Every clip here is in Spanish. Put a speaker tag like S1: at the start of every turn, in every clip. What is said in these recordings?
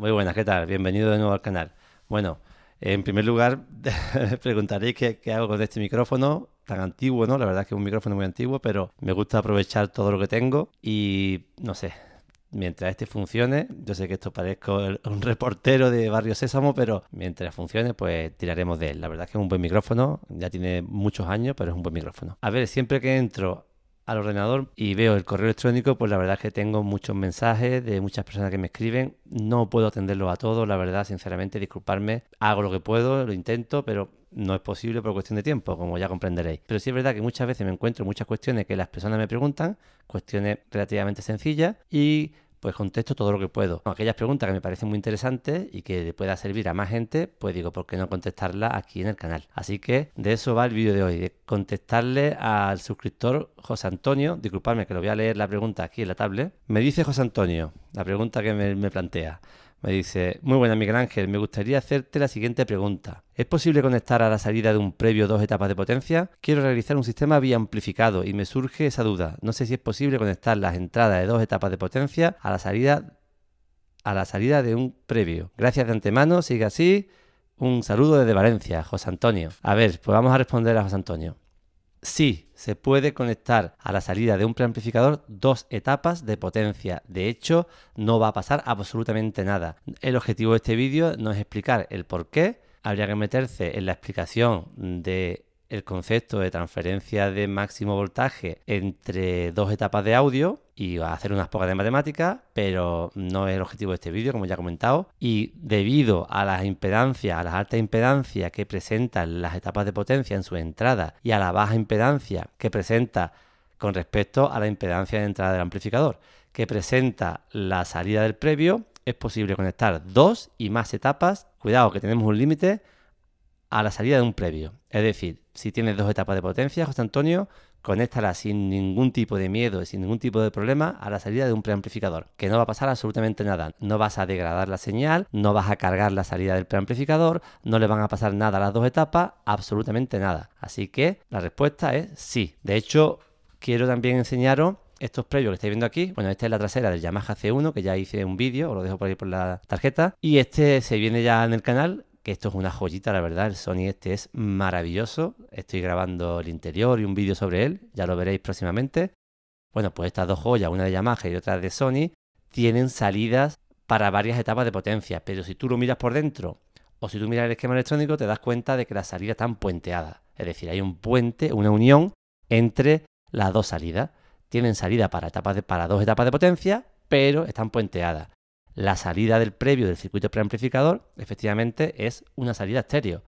S1: Muy buenas, ¿qué tal? Bienvenido de nuevo al canal. Bueno, en primer lugar, preguntaréis qué, hago con este micrófono tan antiguo, ¿no? La verdad es que es un micrófono muy antiguo, pero me gusta aprovechar todo lo que tengo y no sé, mientras este funcione, yo sé que esto parezco un reportero de Barrio Sésamo, pero mientras funcione, pues tiraremos de él. La verdad es que es un buen micrófono, ya tiene muchos años, pero es un buen micrófono. A ver, siempre que entro al ordenador y veo el correo electrónico, pues la verdad es que tengo muchos mensajes de muchas personas que me escriben. No puedo atenderlos a todos, la verdad, sinceramente, disculparme. Hago lo que puedo, lo intento, pero no es posible por cuestión de tiempo, como ya comprenderéis. Pero sí es verdad que muchas veces me encuentro muchas cuestiones que las personas me preguntan, cuestiones relativamente sencillas y pues contesto todo lo que puedo. Aquellas preguntas que me parecen muy interesantes y que le pueda servir a más gente, pues digo, ¿por qué no contestarla aquí en el canal? Así que de eso va el vídeo de hoy, de contestarle al suscriptor José Antonio. Disculpadme que lo voy a leer la pregunta aquí en la tablet. Me dice José Antonio, la pregunta que me plantea. Me dice, muy buena Miguel Ángel, me gustaría hacerte la siguiente pregunta. ¿Es posible conectar a la salida de un previo dos etapas de potencia? Quiero realizar un sistema vía amplificado y me surge esa duda. No sé si es posible conectar las entradas de dos etapas de potencia a la salida a la salida de un previo. Gracias de antemano, sigue así. Un saludo desde Valencia, José Antonio. A ver, pues vamos a responder a José Antonio. Sí, se puede conectar a la salida de un preamplificador dos etapas de potencia. De hecho, no va a pasar absolutamente nada. El objetivo de este vídeo no es explicar el por qué. Habría que meterse en la explicación de el concepto de transferencia de máximo voltaje entre dos etapas de audio y hacer unas pocas de matemáticas, pero no es el objetivo de este vídeo, como ya he comentado. Y debido a las impedancias, a las altas impedancias que presentan las etapas de potencia en su entrada y a la baja impedancia que presenta con respecto a la impedancia de entrada del amplificador, que presenta la salida del previo, es posible conectar dos y más etapas. Cuidado que tenemos un límite a la salida de un previo. Es decir, si tienes dos etapas de potencia, José Antonio, conéctala sin ningún tipo de miedo y sin ningún tipo de problema a la salida de un preamplificador, que no va a pasar absolutamente nada. No vas a degradar la señal, no vas a cargar la salida del preamplificador, no le van a pasar nada a las dos etapas, absolutamente nada. Así que la respuesta es sí. De hecho, quiero también enseñaros estos previos que estáis viendo aquí, bueno, esta es la trasera del Yamaha C1, que ya hice un vídeo, os lo dejo por ahí por la tarjeta, y este se viene ya en el canal, que esto es una joyita, la verdad. El Sony este es maravilloso. Estoy grabando el interior y un vídeo sobre él, ya lo veréis próximamente. Bueno, pues estas dos joyas, una de Yamaha y otra de Sony, tienen salidas para varias etapas de potencia, pero si tú lo miras por dentro o si tú miras el esquema electrónico te das cuenta de que las salidas están puenteadas. Es decir, hay un puente, una unión entre las dos salidas. Tienen salida para, etapas para dos etapas de potencia, pero están puenteadas. La salida del previo del circuito preamplificador efectivamente es una salida estéreo,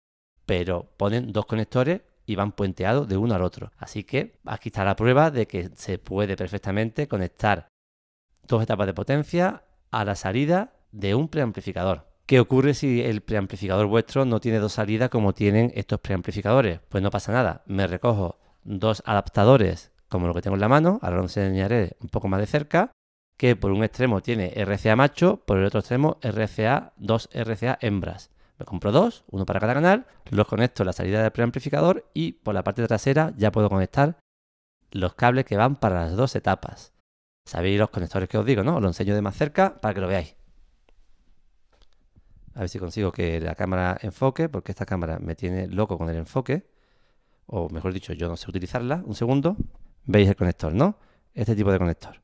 S1: pero ponen dos conectores y van puenteados de uno al otro. Así que aquí está la prueba de que se puede perfectamente conectar dos etapas de potencia a la salida de un preamplificador. ¿Qué ocurre si el preamplificador vuestro no tiene dos salidas como tienen estos preamplificadores? Pues no pasa nada, me recojo dos adaptadores como lo que tengo en la mano, ahora os enseñaré un poco más de cerca, que por un extremo tiene RCA macho, por el otro extremo RCA, dos RCA hembras. Me compro dos, uno para cada canal, los conecto a la salida del preamplificador y por la parte trasera ya puedo conectar los cables que van para las dos etapas. Sabéis los conectores que os digo, ¿no? Os lo enseño de más cerca para que lo veáis. A ver si consigo que la cámara enfoque, porque esta cámara me tiene loco con el enfoque. O mejor dicho, yo no sé utilizarla. Un segundo. Veis el conector, ¿no? Este tipo de conector.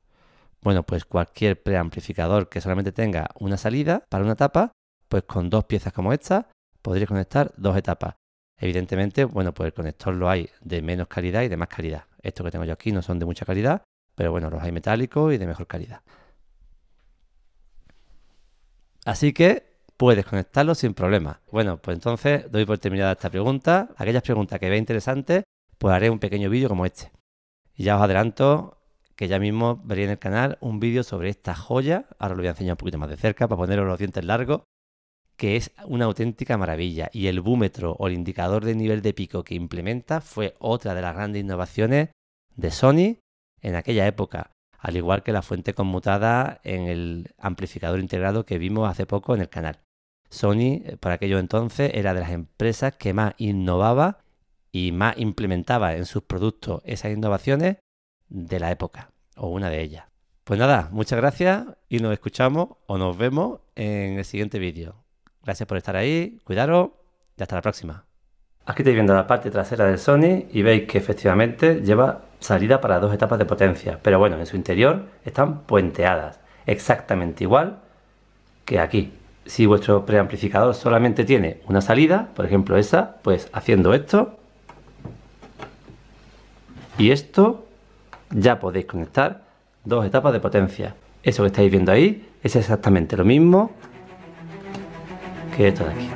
S1: Bueno, pues cualquier preamplificador que solamente tenga una salida para una etapa, pues con dos piezas como esta podréis conectar dos etapas. Evidentemente, bueno, pues el conector lo hay de menos calidad y de más calidad. Estos que tengo yo aquí no son de mucha calidad, pero bueno, los hay metálicos y de mejor calidad. Así que puedes conectarlo sin problema. Bueno, pues entonces doy por terminada esta pregunta. Aquellas preguntas que veáis interesantes, pues haré un pequeño vídeo como este. Y ya os adelanto, que ya mismo veréis en el canal un vídeo sobre esta joya. Ahora lo voy a enseñar un poquito más de cerca para poneros los dientes largos, que es una auténtica maravilla. Y el búmetro o el indicador de nivel de pico que implementa fue otra de las grandes innovaciones de Sony en aquella época, al igual que la fuente conmutada en el amplificador integrado que vimos hace poco en el canal. Sony, eh, por aquello entonces, era de las empresas que más innovaba y más implementaba en sus productos esas innovaciones de la época, o una de ellas. Pues nada, muchas gracias y nos escuchamos o nos vemos en el siguiente vídeo. Gracias por estar ahí, cuidaros y hasta la próxima. Aquí estáis viendo la parte trasera del Sony y veis que efectivamente lleva salida para dos etapas de potencia, pero bueno, en su interior están puenteadas, exactamente igual que aquí. Si vuestro preamplificador solamente tiene una salida, por ejemplo esa, pues haciendo esto y esto ya podéis conectar dos etapas de potencia. Eso que estáis viendo ahí es exactamente lo mismo que esto de aquí.